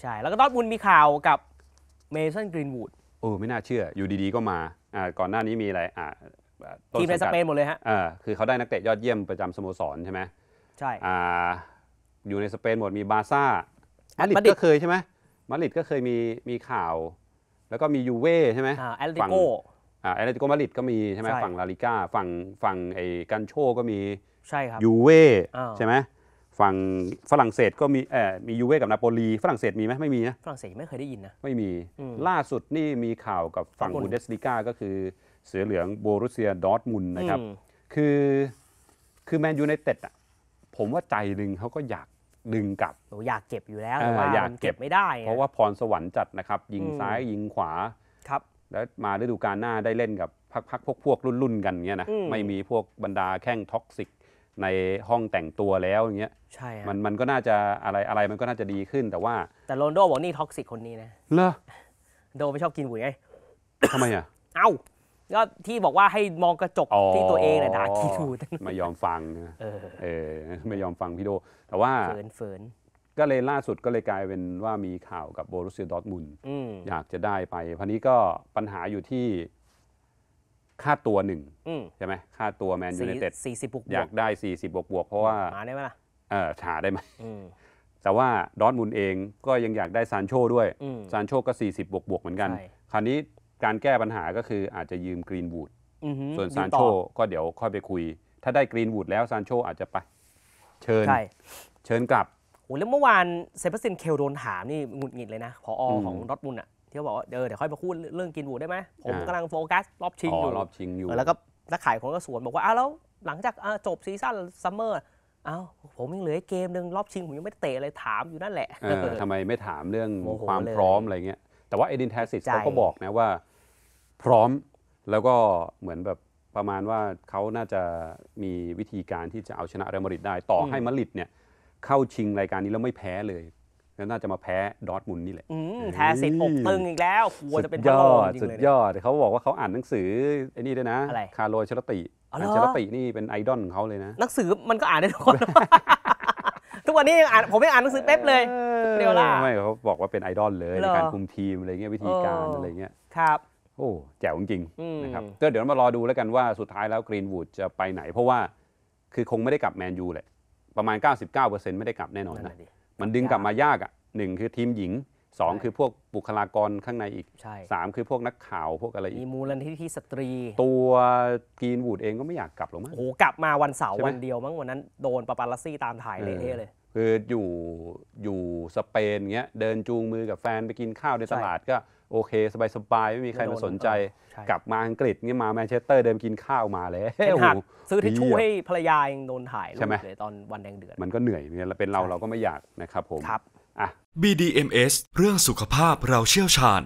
ใช่ แล้วก็ดอร์ทมุลมีข่าวกับเมสันกรีนวูดโอ้ไม่น่าเชื่ออยู่ดีๆก็มาอ่าก่อนหน้านี้มีอะไรอ่าทีมในสเปนหมดเลยฮะอ่าคือเขาได้นักเตะยอดเยี่ยมประจำสโมสรใช่ไหมใช่อ่าอยู่ในสเปนหมดมีบาซ่ามาลริดก็เคยใช่ไหมมาริดก็เคยมีมีข่าว แล้วก็มียูเว่ใช่ไหมอ่าแอตเลติโกอ่าแอตเลติโกมาริดก็มีใช่ไหมฝั่งลาลิก้าฝั่งฝั่งไอ้กันโชก็มีใช่ครับยูเว่ใช่ไหมฝั่งฝรั่งเศสก็มี เอ่อ มียูเว่กับนาโปลีฝรั่งเศสมีไหมไม่มีนะฝรั่งเศสไม่เคยได้ยินนะไม่มีล่าสุดนี่มีข่าวกับฝั่งบูเดสลิก้าก็คือเสือเหลืองโบรุเซียดอร์ทมุนนะครับ คือคือแมนยูในเต็ดอ่ะผมว่าใจหนึ่งเขาก็อยากดึงกลับ อยากเก็บอยู่แล้วแต่ว่าอยากเก็บไม่ได้ เพราะว่าพรสวรรค์จัดนะครับยิงซ้ายยิงขวาครับ แล้วมาฤดูกาลหน้าได้เล่นกับพักๆพวกพวกรุ่นๆกันเงี้ยนะไม่มีพวกบรรดาแข้งท็อกซิกในห้องแต่งตัวแล้วอย่างเงี้ยใช่มันมันก็น่าจะอะไรอะไรมันก็น่าจะดีขึ้นแต่ว่า แต่โรนโดบอกนี่ ท็อกซิกคนนี้นะเรอโดไม่ชอบกินหุ่ยไงทำไมอ่ะ เอ้าก็ที่บอกว่าให้มองกระจกที่ตัวเองหละด่าขีทูไม่ยอมฟังเออไม่ยอมฟังพี่โดแต่ว่าเฟินเฟินก็เลยล่าสุดก็เลยกลายเป็นว่ามีข่าวกับโบรุสเซียดอร์ทมุนด์ออยากจะได้ไปพันนี้ก็ปัญหาอยู่ที่ค่าตัวหนึ่งใช่ไหม ค่าตัวแมนยูไนเต็ดอยากได้40บวกบวก เพราะว่าหาได้ไหมล่ะเออหาได้ไหมแต่ว่าดอทมุนเองก็ยังอยากได้ซานโชด้วยซานโชก็ 40 บวกบวกเหมือนกัน คราวนี้การแก้ปัญหาก็คืออาจจะยืมกรีนวูดส่วนซานโชก็เดี๋ยวค่อยไปคุย ถ้าได้กรีนวูดแล้วซานโชอาจจะไปเชิญเชิญกลับโอ้แล้วเมื่อวานเซบาสเตียนเคลโดนถามนี่หงุดหงิดเลยนะพออของดอทมุนอะที่เขาบอกว่าเดี๋ยวค่อยมาพูดเรื่องกินบูดได้ไหม ผมกำลังโฟกัส รอบชิงอยู่รอบชิงอยู่แล้วก็นักขายคนก็สวนบอกว่าอ้าวแล้วหลังจากจบซีซั่นซัมเมอร์อ้าวผมยังเหลือเกมหนึ่งรอบชิง ผมยังไม่เตะอะไรถามอยู่นั่นแหละทำไมไม่ถามเรื่องความพร้อมอะไรเงี้ยแต่ว่าเอดินแทสิตเขาก็บอกนะว่าพร้อมแล้วก็เหมือนแบบประมาณว่าเขาน่าจะมีวิธีการที่จะเอาชนะเรอัลมาดริดได้ต่อให้มาดริดเนี่ยเข้าชิงรายการนี้แล้วไม่แพ้เลยน่าจะมาแพ้ดอทมุนนี่แหละแพ้สิตอกตึงอีกแล้วหัวจะเป็นยอโลสุดยอดเขาบอกว่าเขาอ่านหนังสือไอ้นี่ด้วยนะคาร์โลชลติชลตินี่เป็นไอดอลของเขาเลยนะหนังสือมันก็อ่านได้ทุกคนทุกวันนี้อ่านผมไม่อ่านหนังสือเป๊ปเลยเดียวล่ะไม่เขาบอกว่าเป็นไอดอลเลยในการคุมทีมอะไรเงี้ยวิธีการอะไรเงี้ยครับ โอ้แจ๋วจริงนะครับเดี๋ยวมารอดูแล้วกันว่าสุดท้ายแล้วกรีนวูดจะไปไหนเพราะว่าคือคงไม่ได้กลับแมนยูแหละประมาณ 99%ไม่ได้กลับแน่นอนนะมันดึงกลับมายากอ่ะหนึ่งคือทีมหญิงสองคือพวกบุคลากรข้างในอีกใช่สามคือพวกนักข่าวพวกอะไรอีมีกมูลนิธิสตรี ตัวกีนวูดเองก็ไม่อยากกลับหรอกมั้งโอ้กลับมาวันเสาร์วันเดียวมั้ง วันนั้นโดนปาปาลัสซี่ตามถ่ายเละเทะเลย คืออยู่อยู่สเปนเงี้ยเดินจูงมือกับแฟนไปกินข้าวในตลาดก็โอเค สบายๆไม่มีใครมาสนใจใกลับมาอังกฤษนี่มาแมนเชสเตอร์เดิมกินข้าวมาแล้วเซื้อทิชชู่ให้ภรรยายังโดนถ่ายใช่ไหมเลยตอนวันแดงเดือดมันก็เหนื่อยเนี่ยเป็นเราเราก็ไม่อยากนะครับผมครับอ่ะ BDMS เรื่องสุขภาพเราเชี่ยวชาญ